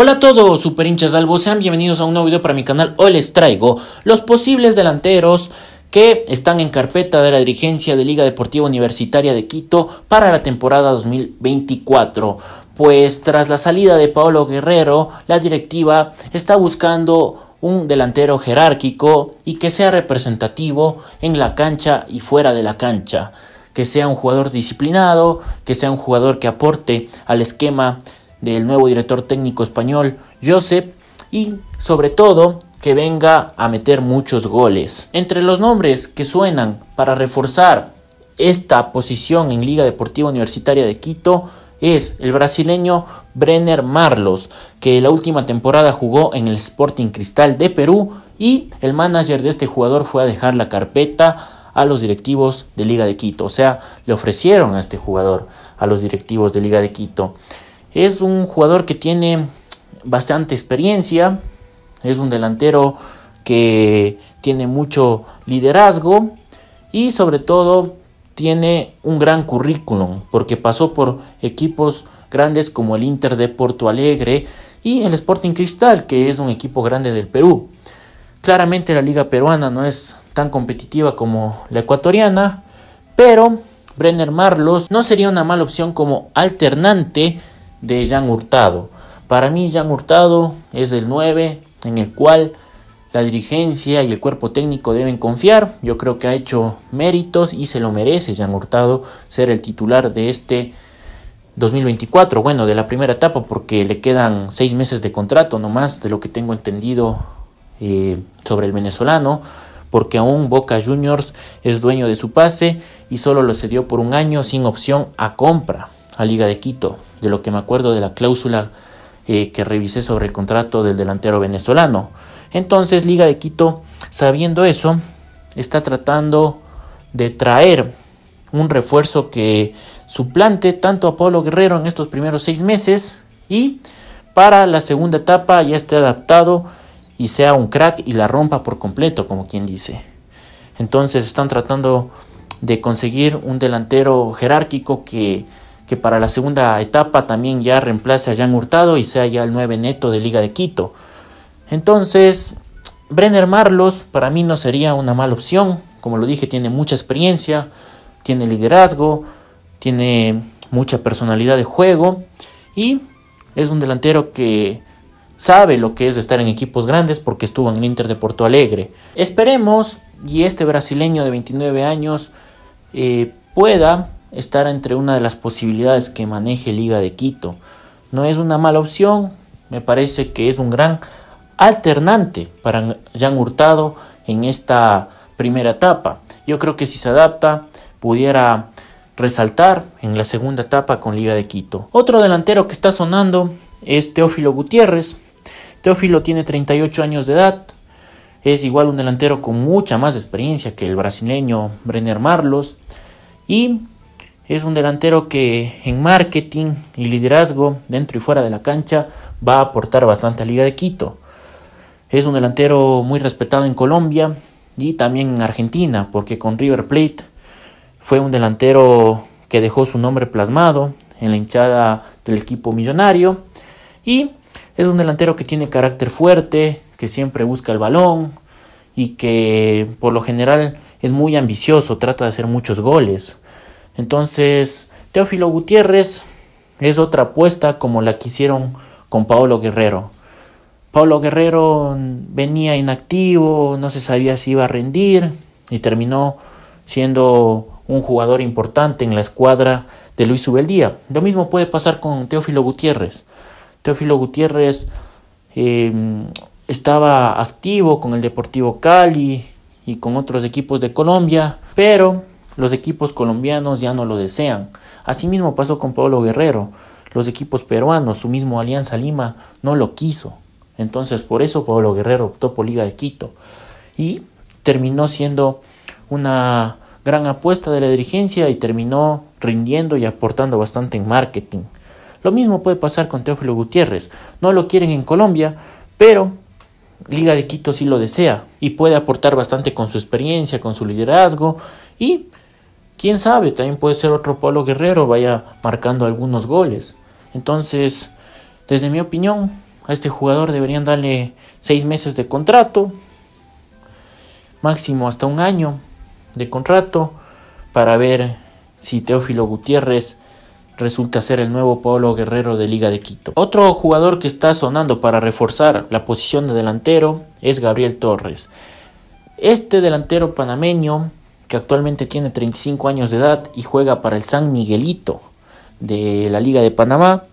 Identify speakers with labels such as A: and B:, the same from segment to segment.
A: Hola a todos, super hinchas de Albo, sean bienvenidos a un nuevo video para mi canal. Hoy les traigo los posibles delanteros que están en carpeta de la dirigencia de Liga Deportiva Universitaria de Quito para la temporada 2024. Pues tras la salida de Paolo Guerrero, la directiva está buscando un delantero jerárquico y que sea representativo en la cancha y fuera de la cancha, que sea un jugador disciplinado, que sea un jugador que aporte al esquema del nuevo director técnico español, Josep, y sobre todo que venga a meter muchos goles. Entre los nombres que suenan para reforzar esta posición en Liga Deportiva Universitaria de Quito es el brasileño Brenner Marlos, que la última temporada jugó en el Sporting Cristal de Perú y el manager de este jugador fue a dejar la carpeta a los directivos de Liga de Quito, o sea, le ofrecieron a este jugador a los directivos de Liga de Quito. Es un jugador que tiene bastante experiencia, es un delantero que tiene mucho liderazgo y sobre todo tiene un gran currículum porque pasó por equipos grandes como el Inter de Porto Alegre y el Sporting Cristal, que es un equipo grande del Perú. Claramente la liga peruana no es tan competitiva como la ecuatoriana, pero Brenner Marlos no sería una mala opción como alternante de Jean Hurtado. Para mí Jean Hurtado es el 9 en el cual la dirigencia y el cuerpo técnico deben confiar. Yo creo que ha hecho méritos y se lo merece Jean Hurtado ser el titular de este 2024, bueno, de la primera etapa porque le quedan seis meses de contrato más de lo que tengo entendido eh, sobre el venezolano porque aún Boca Juniors es dueño de su pase y solo lo cedió por un año sin opción a compra a Liga de Quito, de lo que me acuerdo de la cláusula eh, que revisé sobre el contrato del delantero venezolano. Entonces Liga de Quito, sabiendo eso, está tratando de traer un refuerzo que suplante tanto a Pablo Guerrero en estos primeros seis meses y para la segunda etapa ya esté adaptado y sea un crack y la rompa por completo, como quien dice. Entonces están tratando de conseguir un delantero jerárquico que que para la segunda etapa también ya reemplace a Jan Hurtado y sea ya el 9 neto de Liga de Quito. Entonces, Brenner Marlos para mí no sería una mala opción. Como lo dije, tiene mucha experiencia, tiene liderazgo, tiene mucha personalidad de juego y es un delantero que sabe lo que es estar en equipos grandes porque estuvo en el Inter de Porto Alegre. Esperemos y este brasileño de 29 años eh, pueda estar entre una de las posibilidades que maneje Liga de Quito. No es una mala opción, me parece que es un gran alternante para Jan Hurtado en esta primera etapa. Yo creo que si se adapta pudiera resaltar en la segunda etapa con Liga de Quito. Otro delantero que está sonando es Teófilo Gutiérrez. Teófilo tiene 38 años de edad, es igual un delantero con mucha más experiencia que el brasileño Brenner Marlos y es un delantero que en marketing y liderazgo dentro y fuera de la cancha va a aportar bastante a Liga de Quito. Es un delantero muy respetado en Colombia y también en Argentina, porque con River Plate fue un delantero que dejó su nombre plasmado en la hinchada del equipo millonario y es un delantero que tiene carácter fuerte, que siempre busca el balón y que por lo general es muy ambicioso, trata de hacer muchos goles. Entonces, Teófilo Gutiérrez es otra apuesta como la que hicieron con Paolo Guerrero. Paolo Guerrero venía inactivo, no se sabía si iba a rendir y terminó siendo un jugador importante en la escuadra de Luis Ubeldía. Lo mismo puede pasar con Teófilo Gutiérrez. Teófilo Gutiérrez em, estaba activo con el Deportivo Cali y con otros equipos de Colombia, pero los equipos colombianos ya no lo desean. Asimismo pasó con Pablo Guerrero. Los equipos peruanos, su mismo Alianza Lima, no lo quiso. Entonces por eso Pablo Guerrero optó por Liga de Quito. Y terminó siendo una gran apuesta de la dirigencia y terminó rindiendo y aportando bastante en marketing. Lo mismo puede pasar con Teófilo Gutiérrez. No lo quieren en Colombia, pero Liga de Quito sí lo desea y puede aportar bastante con su experiencia, con su liderazgo y Quién sabe, también puede ser otro Pablo Guerrero vaya marcando algunos goles. Entonces, desde mi opinión, a este jugador deberían darle seis meses de contrato, máximo hasta un año de contrato, para ver si Teófilo Gutiérrez resulta ser el nuevo Pablo Guerrero de Liga de Quito. Otro jugador que está sonando para reforzar la posición de delantero es Gabriel Torres. Este delantero panameño que actualmente tiene 35 años de edad y juega para el San Miguelito de la Liga de Panamá,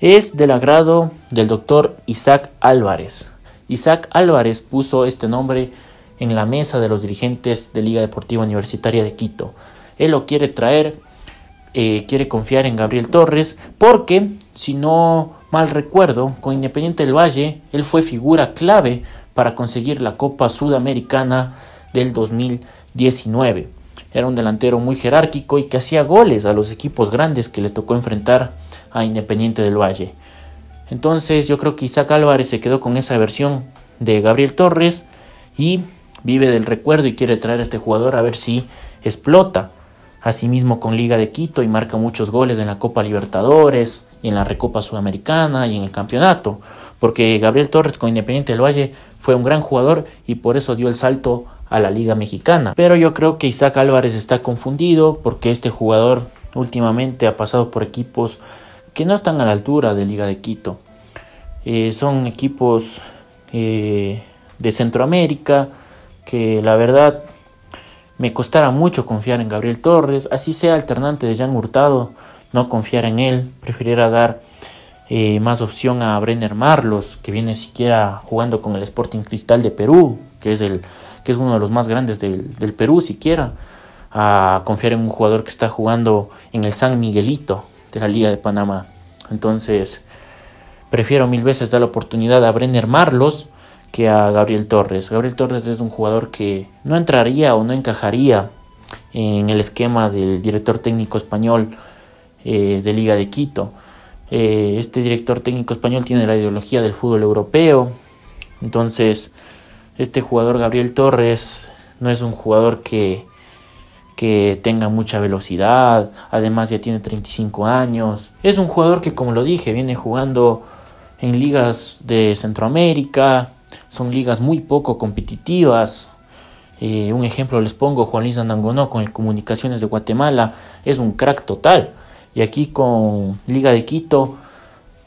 A: es del agrado del doctor Isaac Álvarez. Isaac Álvarez puso este nombre en la mesa de los dirigentes de Liga Deportiva Universitaria de Quito. Él lo quiere traer, eh, quiere confiar en Gabriel Torres, porque, si no mal recuerdo, con Independiente del Valle, él fue figura clave para conseguir la Copa Sudamericana del 2000 19. Era un delantero muy jerárquico y que hacía goles a los equipos grandes que le tocó enfrentar a Independiente del Valle. Entonces yo creo que Isaac Álvarez se quedó con esa versión de Gabriel Torres y vive del recuerdo y quiere traer a este jugador a ver si explota asimismo con Liga de Quito y marca muchos goles en la Copa Libertadores y en la Recopa Sudamericana y en el campeonato, porque Gabriel Torres con Independiente del Valle fue un gran jugador y por eso dio el salto a la Liga Mexicana. Pero yo creo que Isaac Álvarez está confundido porque este jugador últimamente ha pasado por equipos que no están a la altura de Liga de Quito. Eh, son equipos eh, de Centroamérica que la verdad me costará mucho confiar en Gabriel Torres, así sea alternante de Jean Hurtado, no confiar en él, Prefiero dar eh, más opción a Brenner Marlos, que viene siquiera jugando con el Sporting Cristal de Perú, que es, el, que es uno de los más grandes del, del Perú siquiera, a confiar en un jugador que está jugando en el San Miguelito de la Liga de Panamá. Entonces, prefiero mil veces dar la oportunidad a Brenner Marlos que a Gabriel Torres. Gabriel Torres es un jugador que no entraría o no encajaría en el esquema del director técnico español eh, de Liga de Quito. Eh, este director técnico español tiene la ideología del fútbol europeo. Entonces, este jugador Gabriel Torres no es un jugador que, que tenga mucha velocidad. Además, ya tiene 35 años. Es un jugador que, como lo dije, viene jugando en ligas de Centroamérica, son ligas muy poco competitivas. Eh, un ejemplo les pongo, Juan Luis Andangonó con el Comunicaciones de Guatemala, es un crack total. Y aquí con Liga de Quito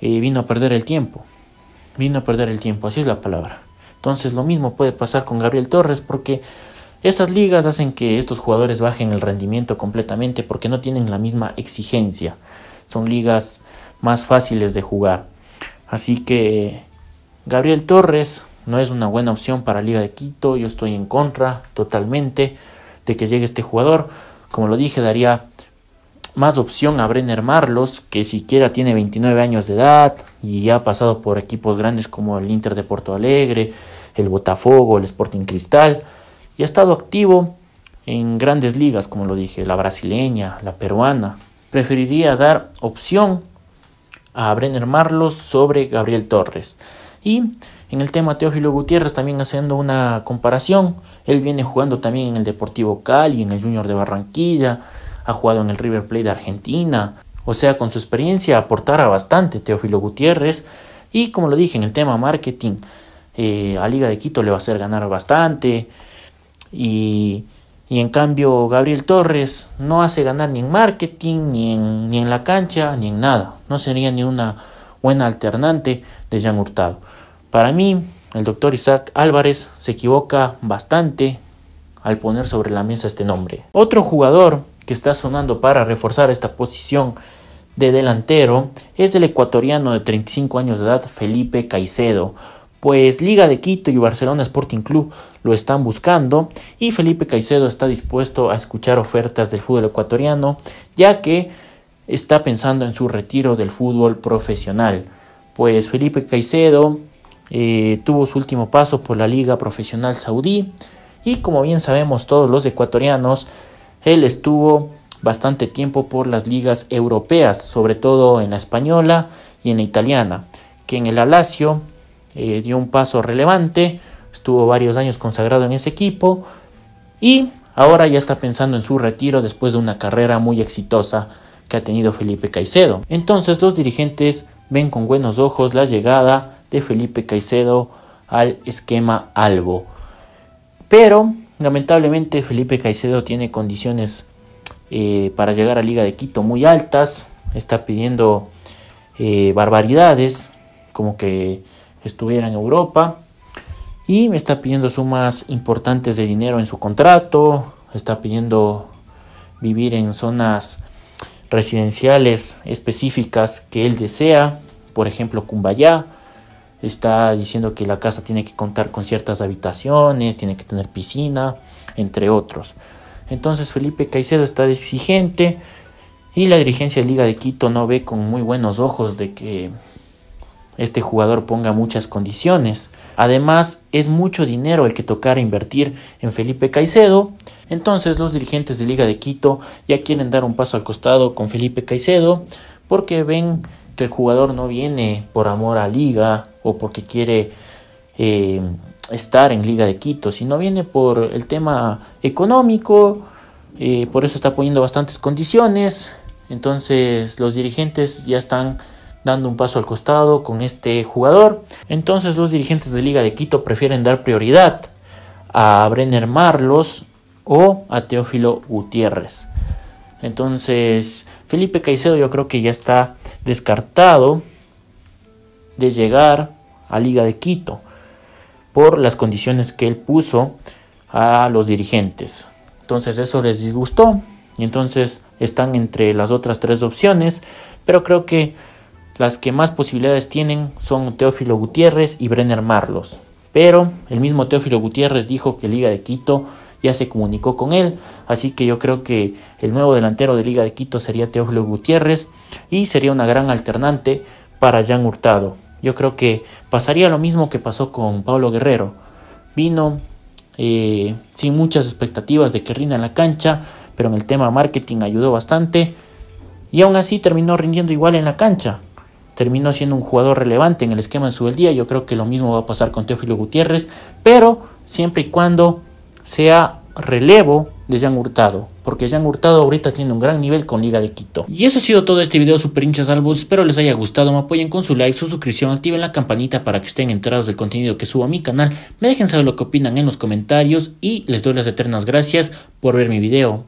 A: eh, vino a perder el tiempo. Vino a perder el tiempo, así es la palabra. Entonces lo mismo puede pasar con Gabriel Torres porque esas ligas hacen que estos jugadores bajen el rendimiento completamente porque no tienen la misma exigencia. Son ligas más fáciles de jugar. Así que Gabriel Torres no es una buena opción para Liga de Quito, yo estoy en contra totalmente de que llegue este jugador, como lo dije, daría más opción a Brenner Marlos, que siquiera tiene 29 años de edad y ha pasado por equipos grandes como el Inter de Porto Alegre, el Botafogo, el Sporting Cristal, y ha estado activo en grandes ligas, como lo dije, la brasileña, la peruana. Preferiría dar opción a Brenner Marlos sobre Gabriel Torres. Y en el tema Teófilo Gutiérrez también haciendo una comparación, él viene jugando también en el Deportivo Cali, en el Junior de Barranquilla, ha jugado en el River Plate de Argentina, o sea, con su experiencia aportará bastante Teófilo Gutiérrez y como lo dije en el tema marketing, eh, a Liga de Quito le va a hacer ganar bastante y, y, en cambio Gabriel Torres no hace ganar ni en marketing, ni en, ni en la cancha, ni en nada, no sería ni una buena alternante de Jean Hurtado. Para mí, el doctor Isaac Álvarez se equivoca bastante al poner sobre la mesa este nombre. Otro jugador que está sonando para reforzar esta posición de delantero es el ecuatoriano de 35 años de edad Felipe Caicedo, pues Liga de Quito y Barcelona Sporting Club lo están buscando y Felipe Caicedo está dispuesto a escuchar ofertas del fútbol ecuatoriano ya que está pensando en su retiro del fútbol profesional. Pues Felipe Caicedo eh, tuvo su último paso por la Liga Profesional Saudí y como bien sabemos todos los ecuatorianos, él estuvo bastante tiempo por las ligas europeas, sobre todo en la española y en la italiana, que en el Alacio eh, dio un paso relevante, estuvo varios años consagrado en ese equipo y ahora ya está pensando en su retiro después de una carrera muy exitosa que ha tenido Felipe Caicedo. Entonces los dirigentes ven con buenos ojos la llegada de Felipe Caicedo al esquema Albo. Pero lamentablemente Felipe Caicedo tiene condiciones eh, para llegar a Liga de Quito muy altas, está pidiendo eh, barbaridades como que estuviera en Europa y me está pidiendo sumas importantes de dinero en su contrato, está pidiendo vivir en zonas residenciales específicas que él desea, por ejemplo Cumbayá, está diciendo que la casa tiene que contar con ciertas habitaciones, tiene que tener piscina, entre otros. Entonces Felipe Caicedo está exigente y la dirigencia de Liga de Quito no ve con muy buenos ojos de que este jugador ponga muchas condiciones. Además, es mucho dinero el que tocar invertir en Felipe Caicedo. Entonces, los dirigentes de Liga de Quito ya quieren dar un paso al costado con Felipe Caicedo porque ven que el jugador no viene por amor a liga o porque quiere eh, estar en Liga de Quito, sino viene por el tema económico, eh, por eso está poniendo bastantes condiciones, entonces los dirigentes ya están dando un paso al costado con este jugador, entonces los dirigentes de Liga de Quito prefieren dar prioridad a Brenner Marlos o a Teófilo Gutiérrez. Entonces, Felipe Caicedo yo creo que ya está descartado de llegar a Liga de Quito por las condiciones que él puso a los dirigentes. Entonces eso les disgustó y entonces están entre las otras tres opciones, pero creo que las que más posibilidades tienen son Teófilo Gutiérrez y Brenner Marlos. Pero el mismo Teófilo Gutiérrez dijo que Liga de Quito ya se comunicó con él. Así que yo creo que el nuevo delantero de Liga de Quito sería Teófilo Gutiérrez y sería una gran alternante para Jan Hurtado. Yo creo que pasaría lo mismo que pasó con Pablo Guerrero. Vino eh, sin muchas expectativas de que rinda en la cancha, pero en el tema marketing ayudó bastante y aún así terminó rindiendo igual en la cancha. Terminó siendo un jugador relevante en el esquema de su día. Yo creo que lo mismo va a pasar con Teófilo Gutiérrez, pero siempre y cuando sea relevo de Jean Hurtado, porque Jean Hurtado ahorita tiene un gran nivel con Liga de Quito. Y eso ha sido todo este video super hinchas albus, espero les haya gustado, me apoyen con su like, su suscripción, activen la campanita para que estén enterados del contenido que subo a mi canal, me dejen saber lo que opinan en los comentarios y les doy las eternas gracias por ver mi video.